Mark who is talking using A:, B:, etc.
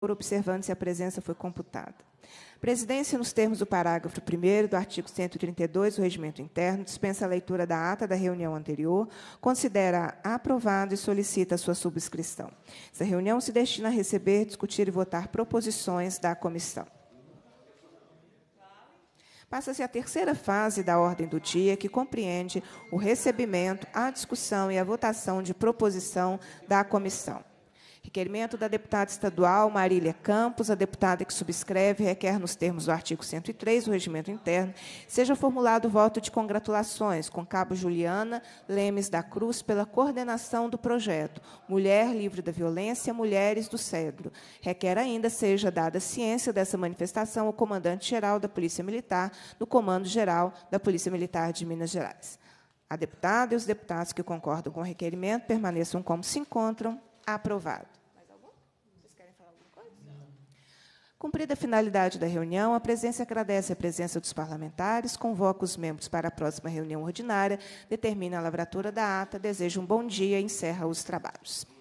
A: por observando-se a presença foi computada. Presidência, nos termos do parágrafo 1 do artigo 132 do Regimento Interno, dispensa a leitura da ata da reunião anterior, considera aprovado e solicita a sua subscrição. Essa reunião se destina a receber, discutir e votar proposições da comissão. Passa-se a terceira fase da ordem do dia, que compreende o recebimento, a discussão e a votação de proposição da comissão. Requerimento da deputada estadual Marília Campos, a deputada que subscreve, requer, nos termos do artigo 103 do Regimento Interno, seja formulado voto de congratulações com Cabo Juliana Lemes da Cruz pela coordenação do projeto Mulher Livre da Violência, Mulheres do Cedro. Requer ainda seja dada ciência dessa manifestação ao comandante-geral da Polícia Militar, do Comando-Geral da Polícia Militar de Minas Gerais. A deputada e os deputados que concordam com o requerimento permaneçam como se encontram. Aprovado. Cumprida a finalidade da reunião, a presença agradece a presença dos parlamentares, convoca os membros para a próxima reunião ordinária, determina a lavratura da ata, deseja um bom dia e encerra os trabalhos.